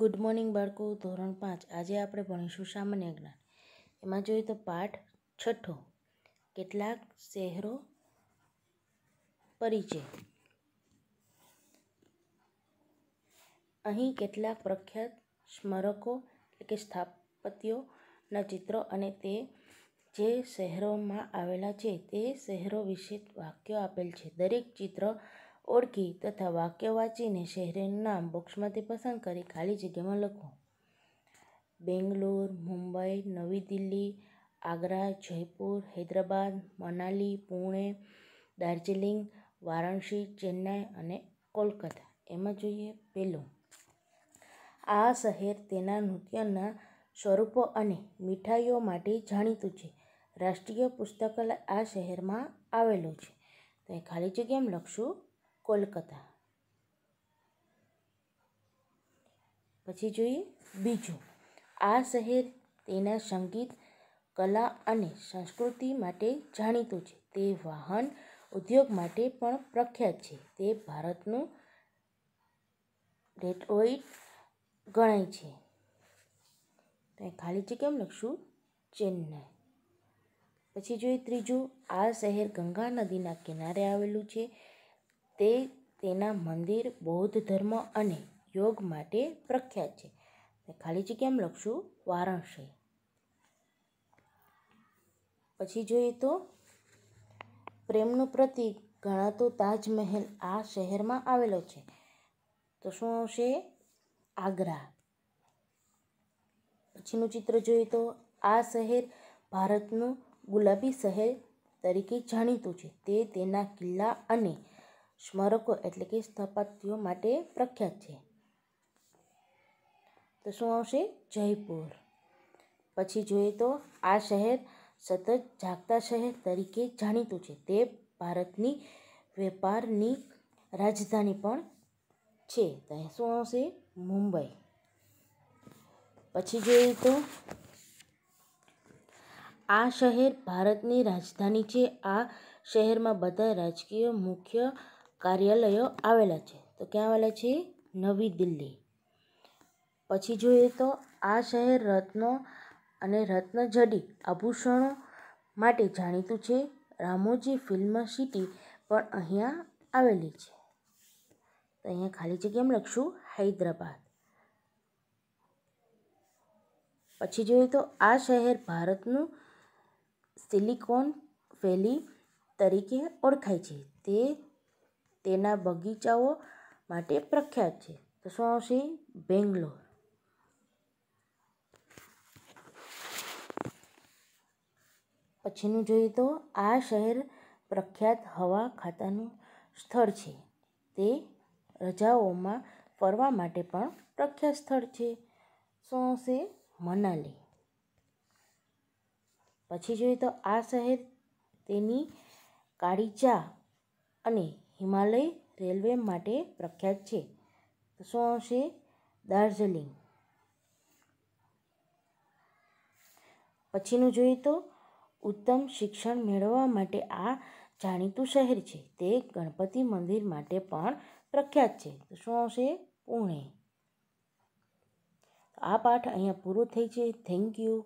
good morning બાળકો ધોરણ પાંચ આજે આપણે ભણીશું સામાન્ય જ્ઞાન એમાં જોઈએ તો પાઠ છઠ્ઠો કેટલાક શહેરો પરિચય અહીં કેટલાક પ્રખ્યાત સ્મારકો એટલે કે સ્થાપત્યોના ચિત્રો અને તે જે શહેરોમાં આવેલા છે તે શહેરો વિશે વાક્યો આપેલ છે દરેક ચિત્ર ઓળખી તથા વાક્ય વાંચીને શહેરનું નામ બોક્સમાંથી પસંદ કરી ખાલી જગ્યામાં લખો બેંગ્લોર મુંબઈ નવી દિલ્હી આગ્રા જયપુર હૈદરાબાદ મનાલી પુણે દાર્જિલિંગ વારાણસી ચેન્નાઈ અને કોલકાતા એમાં જોઈએ પહેલું આ શહેર તેના નૃત્યના સ્વરૂપો અને મીઠાઈઓ માટે જાણીતું છે રાષ્ટ્રીય પુસ્તકાલય આ શહેરમાં આવેલું છે તો એ ખાલી એમ લખશું કોલકાતા પછી જોઈએ બીજું આ શહેર તેના સંગીત કલા અને સંસ્કૃતિ માટે જાણીતું છે તે વાહન ઉદ્યોગ માટે પણ પ્રખ્યાત છે તે ભારતનું ડેટ્રોઇટ ગણાય છે તો ખાલી જગ્યા કેમ લખશું ચેન્નાઈ પછી જોઈએ ત્રીજું આ શહેર ગંગા નદીના કિનારે આવેલું છે તે તેના મંદિર બૌદ્ધ ધર્મ અને યોગ માટે પ્રખ્યાત છે ખાલી જગ્યા એમ લખશું વારાણસી પછી જોઈએ તો પ્રેમનું પ્રતીક ગણાતો તાજમહેલ આ શહેરમાં આવેલો છે તો શું આવશે આગ્રા પછીનું ચિત્ર જોઈએ તો આ શહેર ભારતનું ગુલાબી શહેર તરીકે જાણીતું છે તે તેના કિલ્લા અને સ્મારકો એટલે કે સ્થાપત્યો માટે પ્રખ્યાત છે તો શું આવશે જયપુર પછી જોઈએ તો આ શહેર સતત જાગતા શહેર તરીકે જાણીતું છે તે ભારતની વેપારની રાજધાની પણ છે તો શું આવશે મુંબઈ પછી જોઈએ તો આ શહેર ભારતની રાજધાની છે આ શહેરમાં બધા રાજકીય મુખ્ય કાર્યાલયો આવેલા છે તો ક્યાં આવેલા છે નવી દિલ્હી પછી જોઈએ તો આ શહેર રત્નો અને રત્નજડી આભૂષણો માટે જાણીતું છે રામોજી ફિલ્મ સિટી પણ અહીંયા આવેલી છે તો અહીંયા ખાલી જગ્યા એમ લખશું હૈદરાબાદ પછી જોઈએ તો આ શહેર ભારતનું સિલિકોન વેલી તરીકે ઓળખાય છે તે તેના બગીચાઓ માટે પ્રખ્યાત છે તો શું આવશે બેંગ્લોર પછીનું જોઈએ તો આ શહેર પ્રખ્યાત હવા ખાતાનું સ્થળ છે તે રજાઓમાં ફરવા માટે પણ પ્રખ્યાત સ્થળ છે શું આવશે મનાલી પછી જોઈએ તો આ શહેર તેની કાળી ચા અને હિમાલય રેલવે માટે પ્રખ્યાત છે શું આવશે દાર્જિલિંગ પછીનું જોઈએ તો ઉત્તમ શિક્ષણ મેળવવા માટે આ જાણીતું શહેર છે તે ગણપતિ મંદિર માટે પણ પ્રખ્યાત છે તો શું આવશે પુણે આ પાઠ અહીંયા પૂરો થઈ છે થેન્ક યુ